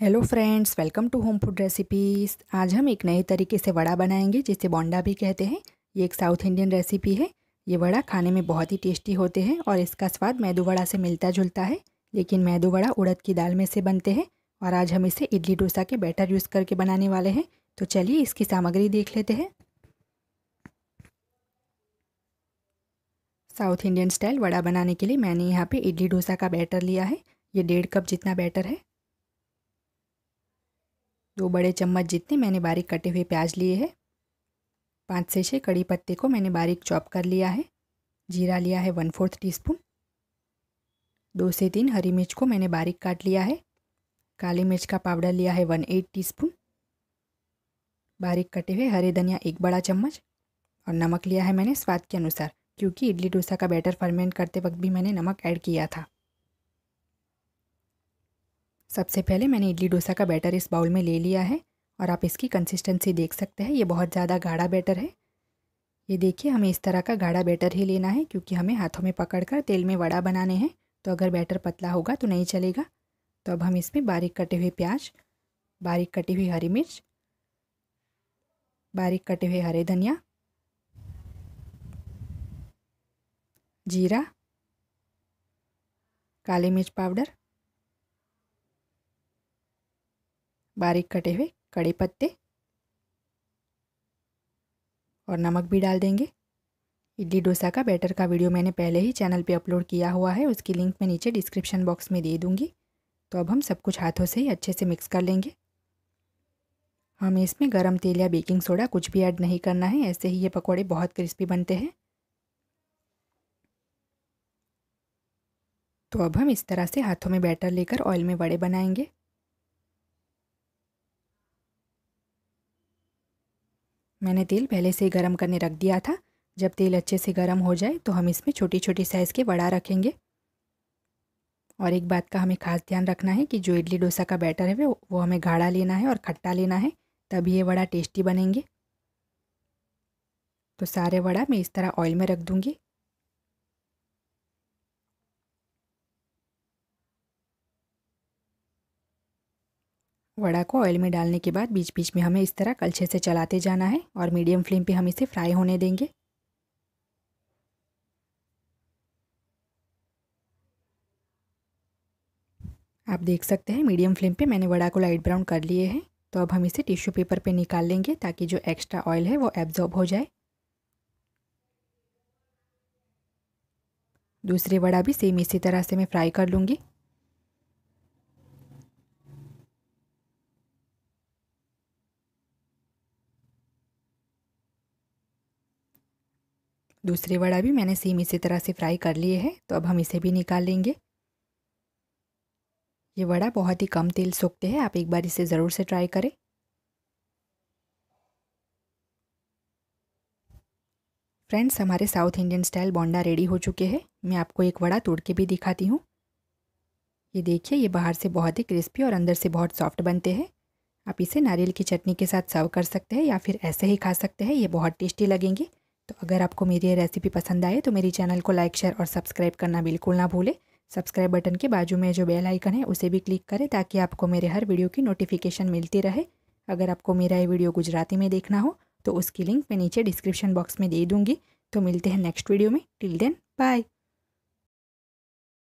hello friends welcome to home food recipes आज हम एक नए तरीके से वड़ा बनाएंगे जिसे बोंडा भी कहते हैं ये एक साउथ इंडियन रेसिपी है ये वड़ा खाने में बहुत ही टेस्टी होते हैं और इसका स्वाद मैदू वड़ा से मिलता जुलता है लेकिन मैदू वड़ा उड़द की दाल में से बनते हैं और आज हम इसे इडली डोसा के बैटर यूज़ करके बनाने वाले हैं तो चलिए इसकी सामग्री देख लेते हैं साउथ इंडियन स्टाइल वड़ा बनाने के लिए मैंने यहाँ पर इडली डोसा का बैटर लिया है ये डेढ़ कप जितना बैटर है दो बड़े चम्मच जितने मैंने बारीक कटे हुए प्याज लिए हैं पाँच से छः कड़ी पत्ते को मैंने बारीक चॉप कर लिया है जीरा लिया है वन फोर्थ टी स्पून दो से तीन हरी मिर्च को मैंने बारीक काट लिया है काली मिर्च का पाउडर लिया है वन एट टी स्पून बारीक कटे हुए हरे धनिया एक बड़ा चम्मच और नमक लिया है मैंने स्वाद के अनुसार क्योंकि इडली डोसा का बैटर फर्मेंट करते वक्त भी मैंने नमक ऐड किया था सबसे पहले मैंने इडली डोसा का बैटर इस बाउल में ले लिया है और आप इसकी कंसिस्टेंसी देख सकते हैं ये बहुत ज़्यादा गाढ़ा बैटर है ये देखिए हमें इस तरह का गाढ़ा बैटर ही लेना है क्योंकि हमें हाथों में पकड़कर तेल में वड़ा बनाने हैं तो अगर बैटर पतला होगा तो नहीं चलेगा तो अब हम इसमें बारीक कटे हुए प्याज बारीक कटी हुई हरी मिर्च बारीक कटे हुए हरे धनिया जीरा काली मिर्च पाउडर बारीक कटे हुए कड़े पत्ते और नमक भी डाल देंगे इडली डोसा का बैटर का वीडियो मैंने पहले ही चैनल पे अपलोड किया हुआ है उसकी लिंक मैं नीचे डिस्क्रिप्शन बॉक्स में दे दूँगी तो अब हम सब कुछ हाथों से ही अच्छे से मिक्स कर लेंगे हमें इसमें गरम तेल या बेकिंग सोडा कुछ भी ऐड नहीं करना है ऐसे ही ये पकौड़े बहुत क्रिस्पी बनते हैं तो अब हम इस तरह से हाथों में बैटर लेकर ऑयल में बड़े बनाएंगे मैंने तेल पहले से गर्म करने रख दिया था जब तेल अच्छे से गर्म हो जाए तो हम इसमें छोटी छोटी साइज़ के वड़ा रखेंगे और एक बात का हमें खास ध्यान रखना है कि जो इडली डोसा का बैटर है वो हमें गाढ़ा लेना है और खट्टा लेना है तभी ये वड़ा टेस्टी बनेंगे तो सारे वड़ा मैं इस तरह ऑयल में रख दूँगी वड़ा को ऑयल में डालने के बाद बीच बीच में हमें इस तरह कलछे से चलाते जाना है और मीडियम फ्लेम पे हम इसे फ्राई होने देंगे आप देख सकते हैं मीडियम फ्लेम पे मैंने वड़ा को लाइट ब्राउन कर लिए हैं तो अब हम इसे टिश्यू पेपर पे निकाल लेंगे ताकि जो एक्स्ट्रा ऑयल है वो एब्जॉर्ब हो जाए दूसरे वड़ा भी सेम इसी तरह से मैं फ्राई कर लूँगी दूसरे वड़ा भी मैंने सेम इसी तरह से फ्राई कर लिए हैं तो अब हम इसे भी निकाल लेंगे ये वड़ा बहुत ही कम तेल सोखते हैं आप एक बार इसे ज़रूर से ट्राई करें फ्रेंड्स हमारे South Indian style bonda ready हो चुके हैं मैं आपको एक वड़ा तोड़ के भी दिखाती हूँ ये देखिए ये बाहर से बहुत ही क्रिस्पी और अंदर से बहुत सॉफ्ट बनते हैं आप इसे नारियल की चटनी के साथ सर्व कर सकते हैं या फिर ऐसे ही खा सकते हैं ये बहुत टेस्टी लगेंगे तो अगर आपको मेरी ये रेसिपी पसंद आए तो मेरी चैनल को लाइक शेयर और सब्सक्राइब करना बिल्कुल ना भूलें सब्सक्राइब बटन के बाजू में जो बेल आइकन है उसे भी क्लिक करें ताकि आपको मेरे हर वीडियो की नोटिफिकेशन मिलती रहे अगर आपको मेरा ये वीडियो गुजराती में देखना हो तो उसकी लिंक मैं नीचे डिस्क्रिप्शन बॉक्स में दे दूँगी तो मिलते हैं नेक्स्ट वीडियो में टिल देन बाय